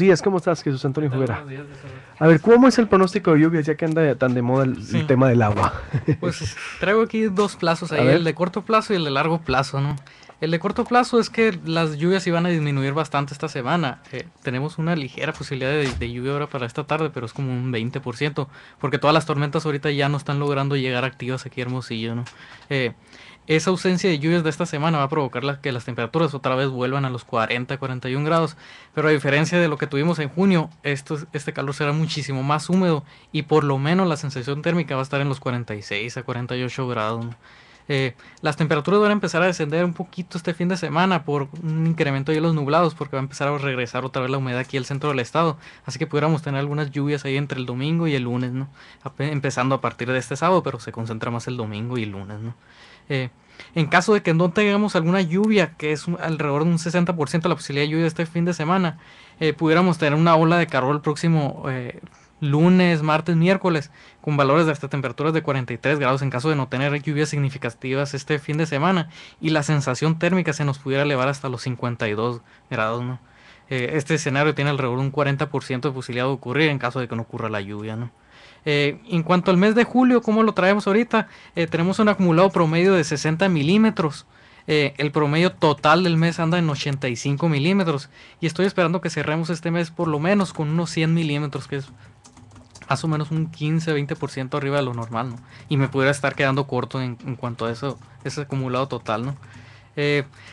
días, ¿cómo estás, Jesús Antonio días. A ver, ¿cómo es el pronóstico de lluvias ya que anda tan de moda el, tema del agua? Pues traigo aquí dos plazos ahí, el de corto plazo y el de largo plazo, ¿no? El de corto plazo es que las lluvias iban a disminuir bastante esta semana. Eh, tenemos una ligera posibilidad de, lluvia ahora para esta tarde, pero es como un 20%, porque todas las tormentas ahorita ya no están logrando llegar activas aquí Hermosillo, ¿no? Eh, esa ausencia de lluvias de esta semana va a provocar que las temperaturas otra vez vuelvan a los 40, 41 grados, pero a diferencia de lo que tuvimos en junio, este calor será muchísimo más húmedo y por lo menos la sensación térmica va a estar en los 46 a 48 grados. Eh, las temperaturas van a empezar a descender un poquito este fin de semana por un incremento de los nublados, porque va a empezar a regresar otra vez la humedad aquí al centro del estado. Así que pudiéramos tener algunas lluvias ahí entre el domingo y el lunes, ¿no? Empezando a partir de este sábado, pero se concentra más el domingo y el lunes, ¿no? Eh, en caso de que no tengamos alguna lluvia, que es alrededor de un 60% la posibilidad de lluvia este fin de semana, eh, pudiéramos tener una ola de calor el próximo eh, lunes, martes, miércoles, con valores de hasta temperaturas de 43 grados en caso de no tener lluvias significativas este fin de semana y la sensación térmica se nos pudiera elevar hasta los 52 grados, ¿no? este escenario tiene alrededor de un 40% de posibilidad de ocurrir en caso de que no ocurra la lluvia, ¿no? Eh, en cuanto al mes de julio, cómo lo traemos ahorita? Eh, tenemos un acumulado promedio de 60 milímetros. Eh, el promedio total del mes anda en 85 milímetros. Y estoy esperando que cerremos este mes por lo menos con unos 100 milímetros, que es más o menos un 15-20% arriba de lo normal, Y me pudiera estar quedando corto en, cuanto a eso, ese acumulado total,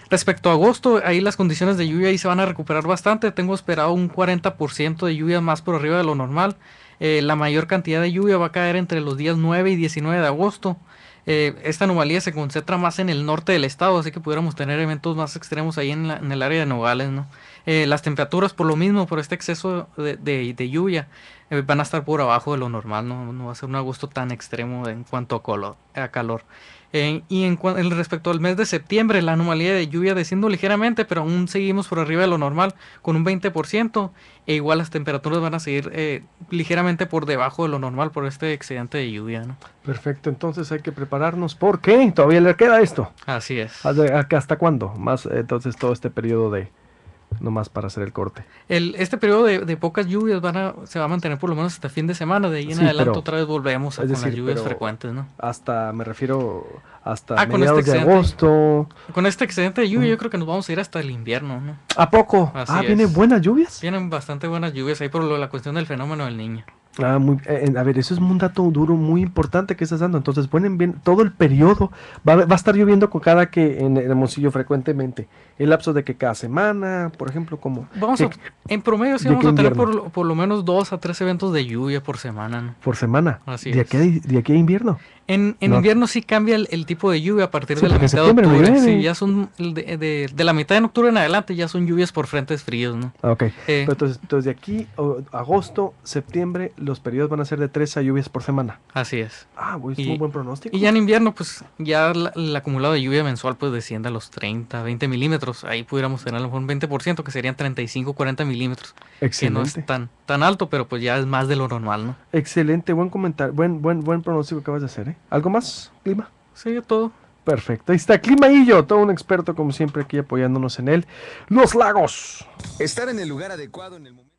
respecto a agosto, ahí las condiciones de lluvia se van a recuperar bastante. Tengo esperado un 40% de lluvia más por arriba de lo normal. Eh, la mayor cantidad de lluvia va a caer entre los días 9 y 19 de agosto. Eh, esta anomalía se concentra más en el norte del estado, así que pudiéramos tener eventos más extremos ahí en, el área de Nogales, ¿no? Eh, las temperaturas por lo mismo, por este exceso de lluvia, eh, van a estar por abajo de lo normal, no, va a ser un agosto tan extremo en cuanto a, color, a calor. y en, respecto al mes de septiembre, la anomalía de lluvia desciende ligeramente, pero aún seguimos por arriba de lo normal, con un 20%, e igual las temperaturas van a seguir eh, ligeramente por debajo de lo normal por este excedente de lluvia. ¿no? Perfecto, entonces hay que prepararnos porque todavía le queda esto. Así es. ¿Hasta, hasta cuándo? Más eh, entonces todo este periodo de, nomás para hacer el corte. El, este periodo de, pocas lluvias van a, se va a mantener por lo menos hasta fin de semana, de ahí en adelante otra vez volvemos a con las lluvias frecuentes, ¿no? Hasta, me refiero, hasta ah, este mediados de agosto. Con este excedente de lluvia mm. yo creo que nos vamos a ir hasta el invierno, ¿no? ¿A poco? ah, ¿vienen buenas lluvias? Vienen bastante buenas lluvias ahí por lo, la cuestión del fenómeno del niño. Ah, eh, eh, a ver, eso es un dato duro muy importante que estás dando. Entonces, ponen bien todo el periodo. Va, va a estar lloviendo con cada que en Hermosillo frecuentemente. El lapso de que cada semana, por ejemplo, como. Vamos a, en promedio, sí, vamos a tener por, lo menos dos a tres eventos de lluvia por semana. ¿no? Por semana. Así de Aquí, de aquí a invierno. En, en invierno sí cambia el, tipo de lluvia a partir de la mitad de octubre. Sí, ya son de, la mitad de octubre en adelante ya son lluvias por frentes fríos, ¿no? Ah, ok. Eh, entonces, entonces, de aquí, agosto, septiembre, los periodos van a ser de 3 a lluvias por semana. Así es. Ah, güey, un buen pronóstico. Y ya en invierno, pues ya el acumulado de lluvia mensual pues desciende a los 30, 20 milímetros. Ahí pudiéramos tener a lo mejor un 20%, que serían 35, 40 milímetros. Excelente. Que no es tan, tan alto, pero pues ya es más de lo normal, ¿no? Excelente, buen comentario, buen, buen, buen pronóstico que vas a hacer, ¿eh? ¿Algo más, Clima? Sí, todo. Perfecto, ahí está Clima y yo, todo un experto como siempre aquí apoyándonos en él. Los lagos. Estar en el lugar adecuado en el momento.